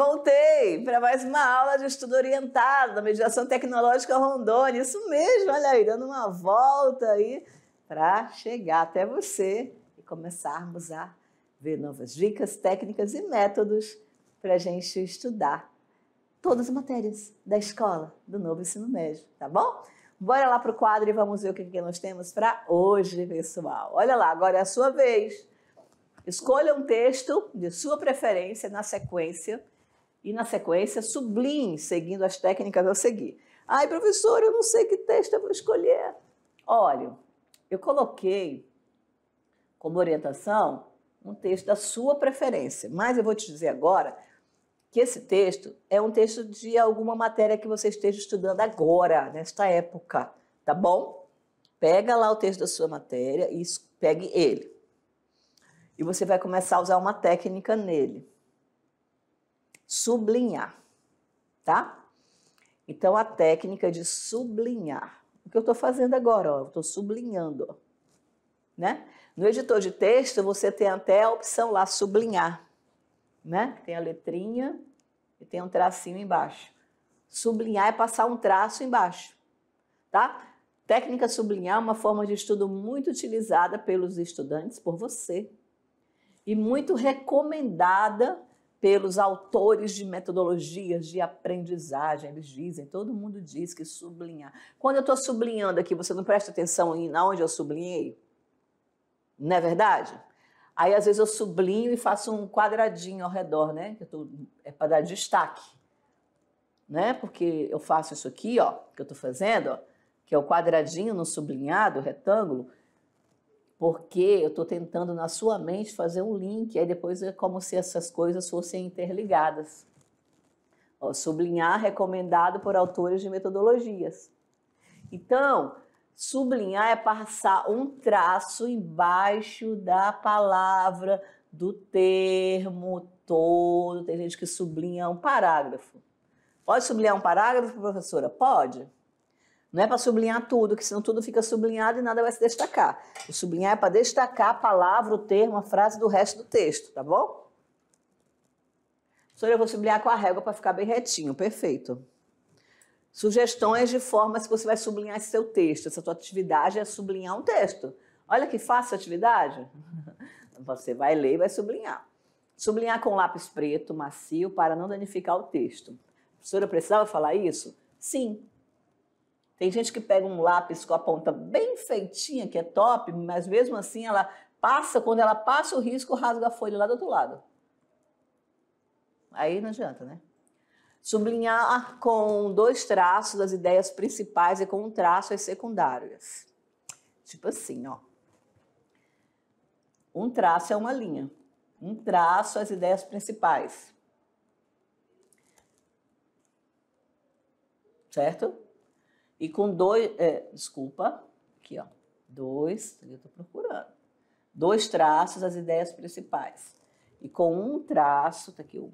voltei para mais uma aula de estudo orientado da mediação tecnológica Rondônia. Isso mesmo, olha aí, dando uma volta aí para chegar até você e começarmos a ver novas dicas, técnicas e métodos para a gente estudar todas as matérias da escola do novo ensino médio, tá bom? Bora lá para o quadro e vamos ver o que, que nós temos para hoje, pessoal. Olha lá, agora é a sua vez. Escolha um texto de sua preferência na sequência e, na sequência, sublime, seguindo as técnicas a seguir. Ai, professor, eu não sei que texto eu vou escolher. Olha, eu coloquei como orientação um texto da sua preferência, mas eu vou te dizer agora que esse texto é um texto de alguma matéria que você esteja estudando agora, nesta época, tá bom? Pega lá o texto da sua matéria e pegue ele. E você vai começar a usar uma técnica nele sublinhar, tá? Então, a técnica de sublinhar. O que eu estou fazendo agora? Ó, eu estou sublinhando, ó, né? No editor de texto, você tem até a opção lá, sublinhar, né? Tem a letrinha e tem um tracinho embaixo. Sublinhar é passar um traço embaixo, tá? Técnica sublinhar é uma forma de estudo muito utilizada pelos estudantes, por você, e muito recomendada pelos autores de metodologias de aprendizagem. Eles dizem, todo mundo diz que sublinhar. Quando eu estou sublinhando aqui, você não presta atenção em onde eu sublinhei? Não é verdade? Aí, às vezes, eu sublinho e faço um quadradinho ao redor, né? Eu tô, é para dar destaque. Né? Porque eu faço isso aqui, ó, que eu estou fazendo, ó, que é o quadradinho no sublinhado, o retângulo, porque eu estou tentando na sua mente fazer um link, aí depois é como se essas coisas fossem interligadas. Ó, sublinhar recomendado por autores de metodologias. Então, sublinhar é passar um traço embaixo da palavra, do termo todo. Tem gente que sublinha um parágrafo. Pode sublinhar um parágrafo, professora? Pode. Não é para sublinhar tudo, que senão tudo fica sublinhado e nada vai se destacar. O sublinhar é para destacar a palavra, o termo, a frase do resto do texto, tá bom? Professora, eu vou sublinhar com a régua para ficar bem retinho, perfeito. Sugestões de formas que você vai sublinhar esse seu texto. Essa sua atividade é sublinhar um texto. Olha que fácil a atividade. Você vai ler e vai sublinhar. Sublinhar com lápis preto, macio, para não danificar o texto. A professora, precisava falar isso? Sim, tem gente que pega um lápis com a ponta bem feitinha, que é top, mas mesmo assim ela passa, quando ela passa o risco, rasga a folha lá do outro lado. Aí não adianta, né? Sublinhar com dois traços as ideias principais e com um traço as secundárias. Tipo assim, ó. Um traço é uma linha. Um traço as ideias principais. Certo? E com dois, é, desculpa, aqui ó, dois, eu estou procurando, dois traços as ideias principais. E com um traço, tá aqui um,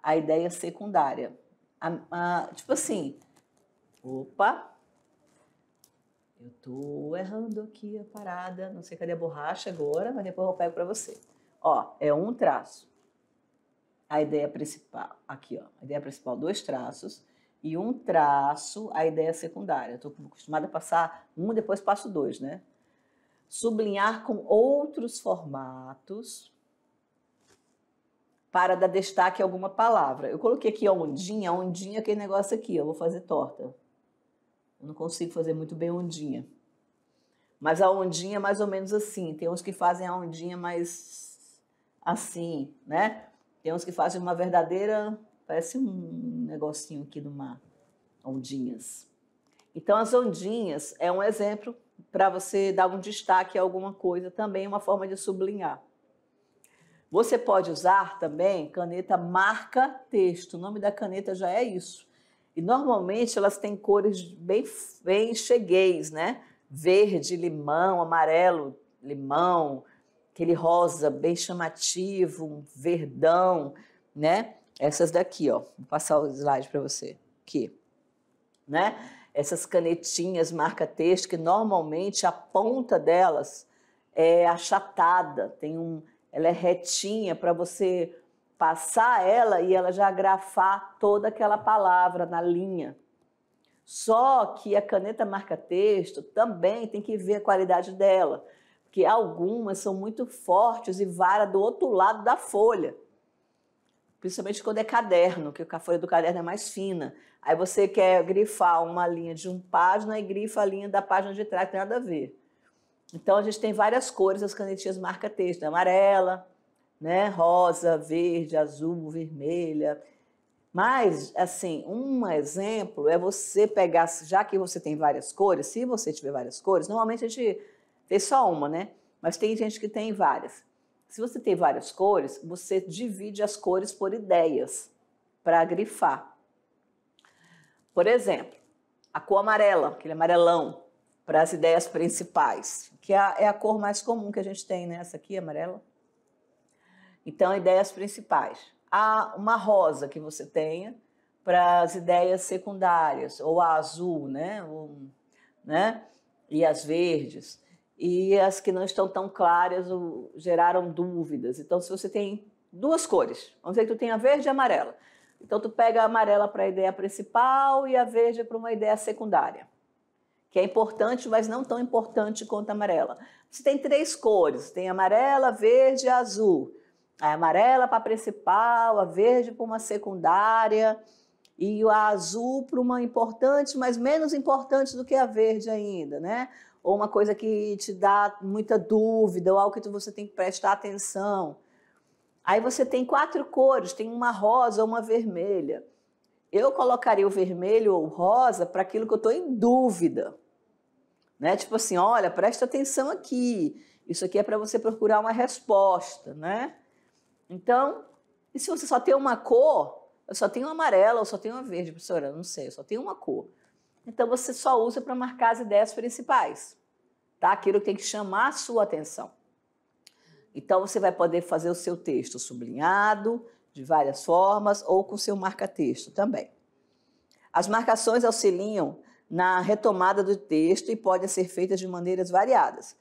a ideia secundária. A, a, tipo assim, opa, eu tô errando aqui a parada, não sei cadê a borracha agora, mas depois eu pego para você. Ó, é um traço. A ideia principal, aqui ó, a ideia principal, dois traços e um traço a ideia secundária. Estou acostumada a passar um, depois passo dois, né? Sublinhar com outros formatos para dar destaque a alguma palavra. Eu coloquei aqui a ondinha, ondinha é aquele negócio aqui, eu vou fazer torta. Eu não consigo fazer muito bem ondinha. Mas a ondinha é mais ou menos assim. Tem uns que fazem a ondinha mais assim, né? Tem uns que fazem uma verdadeira Parece um negocinho aqui do mar, ondinhas. Então, as ondinhas é um exemplo para você dar um destaque a alguma coisa também, uma forma de sublinhar. Você pode usar também caneta marca texto. O nome da caneta já é isso. E normalmente elas têm cores bem, bem cheguês, né? Verde, limão, amarelo, limão, aquele rosa bem chamativo, um verdão, né? Essas daqui, ó. Vou passar o slide para você. Aqui. Né? Essas canetinhas marca-texto que normalmente a ponta delas é achatada, tem um, ela é retinha para você passar ela e ela já grafar toda aquela palavra na linha. Só que a caneta marca-texto também tem que ver a qualidade dela, porque algumas são muito fortes e vara do outro lado da folha principalmente quando é caderno, que a folha do caderno é mais fina. Aí você quer grifar uma linha de uma página e grifa a linha da página de trás, tem nada a ver. Então a gente tem várias cores as canetinhas marca-texto, né? amarela, né, rosa, verde, azul, vermelha. Mas assim, um exemplo é você pegar, já que você tem várias cores, se você tiver várias cores, normalmente a gente tem só uma, né? Mas tem gente que tem várias. Se você tem várias cores, você divide as cores por ideias para grifar. Por exemplo, a cor amarela, aquele amarelão, para as ideias principais, que é, é a cor mais comum que a gente tem, né? Essa aqui, amarela. Então, ideias principais. Há uma rosa que você tenha para as ideias secundárias, ou a azul, né? Ou, né? E as verdes e as que não estão tão claras ou geraram dúvidas. Então, se você tem duas cores, vamos dizer que tu tem a verde e a amarela. Então, tu pega a amarela para a ideia principal e a verde para uma ideia secundária, que é importante, mas não tão importante quanto a amarela. Você tem três cores, tem amarela, verde e azul. A amarela para a principal, a verde para uma secundária e a azul para uma importante, mas menos importante do que a verde ainda, né? ou uma coisa que te dá muita dúvida, ou algo que você tem que prestar atenção. Aí você tem quatro cores, tem uma rosa uma vermelha. Eu colocaria o vermelho ou rosa para aquilo que eu estou em dúvida. Né? Tipo assim, olha, presta atenção aqui. Isso aqui é para você procurar uma resposta, né? Então, e se você só tem uma cor, eu só tenho amarela, eu só tenho uma verde, professora, não sei, eu só tenho uma cor. Então você só usa para marcar as ideias principais, tá? Aquilo que tem que chamar a sua atenção. Então você vai poder fazer o seu texto sublinhado de várias formas ou com seu marca-texto também. As marcações auxiliam na retomada do texto e podem ser feitas de maneiras variadas.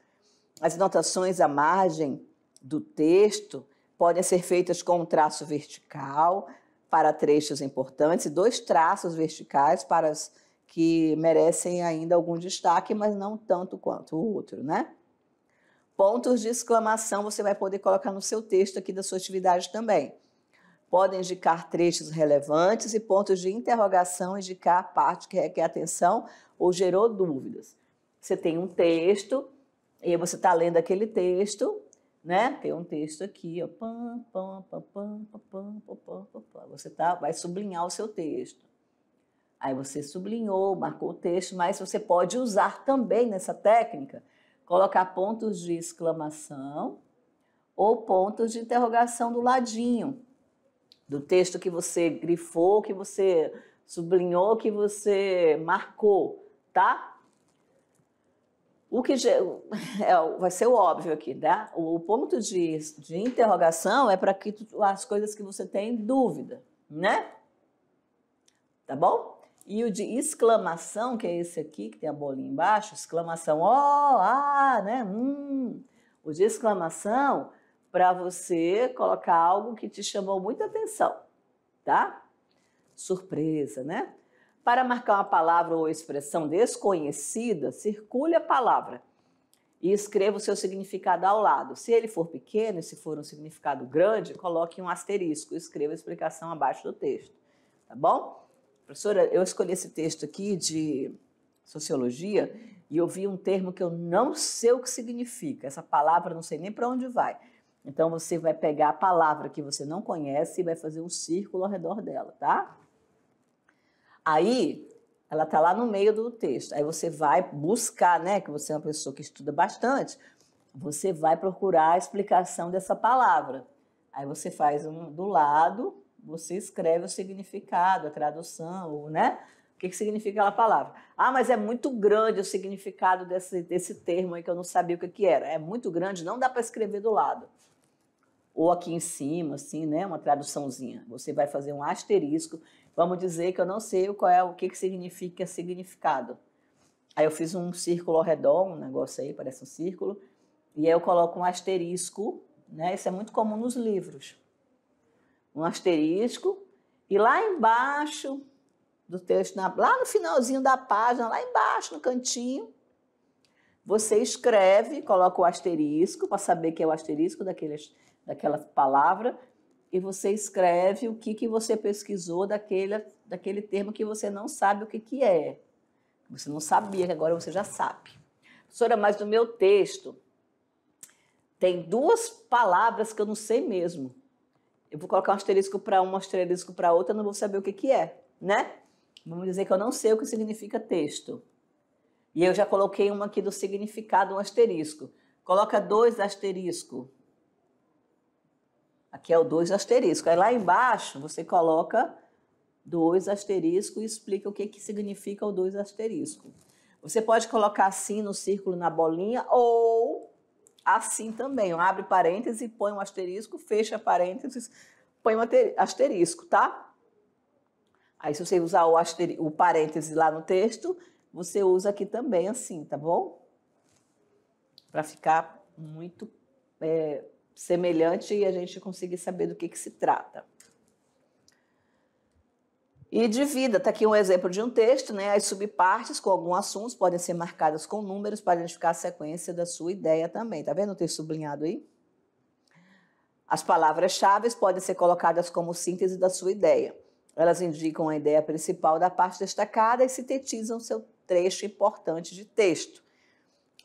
As anotações à margem do texto podem ser feitas com um traço vertical para trechos importantes e dois traços verticais para as que merecem ainda algum destaque, mas não tanto quanto o outro, né? Pontos de exclamação você vai poder colocar no seu texto aqui da sua atividade também. Podem indicar trechos relevantes e pontos de interrogação indicar a parte que requer atenção ou gerou dúvidas. Você tem um texto e você está lendo aquele texto, né? Tem um texto aqui, ó. Você tá, vai sublinhar o seu texto. Aí você sublinhou, marcou o texto, mas você pode usar também nessa técnica colocar pontos de exclamação ou pontos de interrogação do ladinho do texto que você grifou, que você sublinhou, que você marcou, tá? O que é, vai ser o óbvio aqui, tá? O ponto de, de interrogação é para que as coisas que você tem dúvida, né? Tá bom? E o de exclamação, que é esse aqui, que tem a bolinha embaixo, exclamação, ó, oh, ah, né? Hum. O de exclamação, para você colocar algo que te chamou muita atenção, tá? Surpresa, né? Para marcar uma palavra ou expressão desconhecida, circule a palavra e escreva o seu significado ao lado. Se ele for pequeno e se for um significado grande, coloque um asterisco e escreva a explicação abaixo do texto, tá bom? Professora, eu escolhi esse texto aqui de sociologia e eu vi um termo que eu não sei o que significa. Essa palavra não sei nem para onde vai. Então você vai pegar a palavra que você não conhece e vai fazer um círculo ao redor dela, tá? Aí ela está lá no meio do texto. Aí você vai buscar, né, que você é uma pessoa que estuda bastante, você vai procurar a explicação dessa palavra. Aí você faz um do lado você escreve o significado, a tradução, né? O que, que significa aquela palavra? Ah, mas é muito grande o significado desse, desse termo aí que eu não sabia o que, que era. É muito grande, não dá para escrever do lado. Ou aqui em cima, assim, né? Uma traduçãozinha. Você vai fazer um asterisco. Vamos dizer que eu não sei qual é o que, que significa significado. Aí eu fiz um círculo ao redor, um negócio aí, parece um círculo, e aí eu coloco um asterisco, né? Isso é muito comum nos livros um asterisco, e lá embaixo do texto, lá no finalzinho da página, lá embaixo no cantinho, você escreve, coloca o asterisco, para saber que é o asterisco daqueles daquela palavra, e você escreve o que, que você pesquisou daquele, daquele termo que você não sabe o que, que é. Você não sabia, que agora você já sabe. Professora, mas no meu texto tem duas palavras que eu não sei mesmo eu vou colocar um asterisco para uma, um asterisco para outra, não vou saber o que, que é, né? Vamos dizer que eu não sei o que significa texto. E eu já coloquei uma aqui do significado, um asterisco. Coloca dois asterisco. Aqui é o dois asterisco. Aí lá embaixo você coloca dois asterisco e explica o que, que significa o dois asterisco. Você pode colocar assim no círculo, na bolinha, ou assim também. Abre parênteses, põe um asterisco, fecha parênteses, põe um asterisco, tá? Aí, se você usar o, o parênteses lá no texto, você usa aqui também assim, tá bom? Para ficar muito é, semelhante e a gente conseguir saber do que, que se trata. E divida, está aqui um exemplo de um texto, né? As subpartes com algum assunto podem ser marcadas com números para identificar a sequência da sua ideia também. Está vendo o texto sublinhado aí? As palavras-chave podem ser colocadas como síntese da sua ideia. Elas indicam a ideia principal da parte destacada e sintetizam seu trecho importante de texto.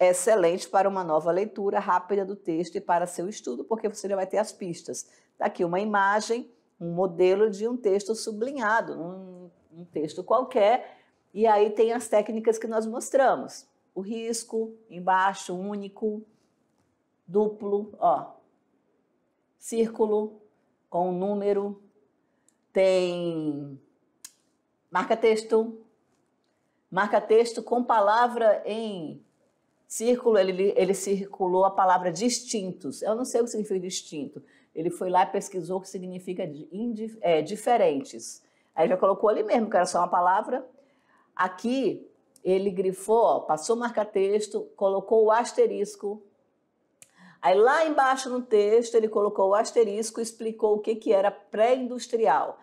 É excelente para uma nova leitura rápida do texto e para seu estudo, porque você já vai ter as pistas. Está aqui uma imagem um modelo de um texto sublinhado, um, um texto qualquer, e aí tem as técnicas que nós mostramos. O risco, embaixo, único, duplo, ó, círculo com o número, tem marca-texto, marca-texto com palavra em círculo, ele, ele circulou a palavra distintos. Eu não sei o que significa distinto, ele foi lá e pesquisou o que significa é, diferentes. Aí já colocou ali mesmo, que era só uma palavra. Aqui, ele grifou, ó, passou marca-texto, colocou o asterisco. Aí lá embaixo no texto, ele colocou o asterisco e explicou o que, que era pré-industrial.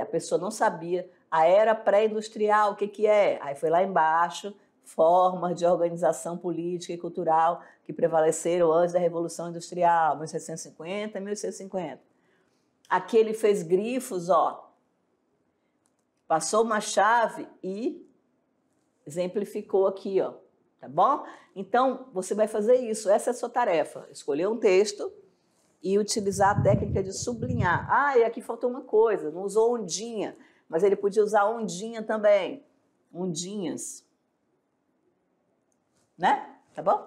A pessoa não sabia a ah, era pré-industrial, o que, que é? Aí foi lá embaixo, formas de organização política e cultural que prevaleceram antes da Revolução Industrial, 1750 1850. Aqui ele fez grifos, ó, passou uma chave e exemplificou aqui, ó, tá bom? Então, você vai fazer isso, essa é a sua tarefa, escolher um texto e utilizar a técnica de sublinhar. Ah, e aqui faltou uma coisa, não usou ondinha, mas ele podia usar ondinha também, ondinhas né? Tá bom?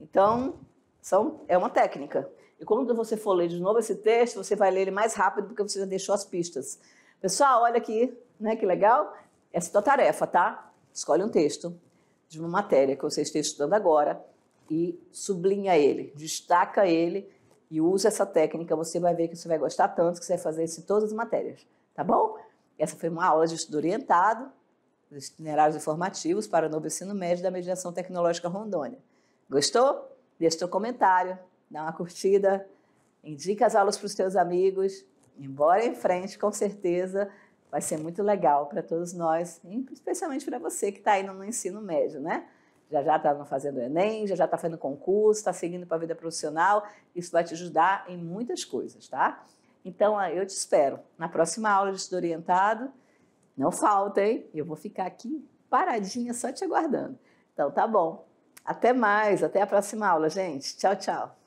Então, são, é uma técnica. E quando você for ler de novo esse texto, você vai ler ele mais rápido porque você já deixou as pistas. Pessoal, olha aqui, né? Que legal. Essa é a tua tarefa, tá? Escolhe um texto de uma matéria que você esteja estudando agora e sublinha ele, destaca ele e usa essa técnica. Você vai ver que você vai gostar tanto que você vai fazer isso em todas as matérias, tá bom? Essa foi uma aula de estudo orientado dos itinerários informativos para o novo ensino médio da Mediação Tecnológica Rondônia. Gostou? Deixa seu comentário, dá uma curtida, indica as aulas para os seus amigos, embora em frente, com certeza vai ser muito legal para todos nós, especialmente para você que está indo no ensino médio, né? Já já está fazendo Enem, já já está fazendo concurso, está seguindo para a vida profissional, isso vai te ajudar em muitas coisas, tá? Então, eu te espero na próxima aula de Estudo Orientado. Não falta, hein? Eu vou ficar aqui paradinha só te aguardando. Então tá bom. Até mais, até a próxima aula, gente. Tchau, tchau.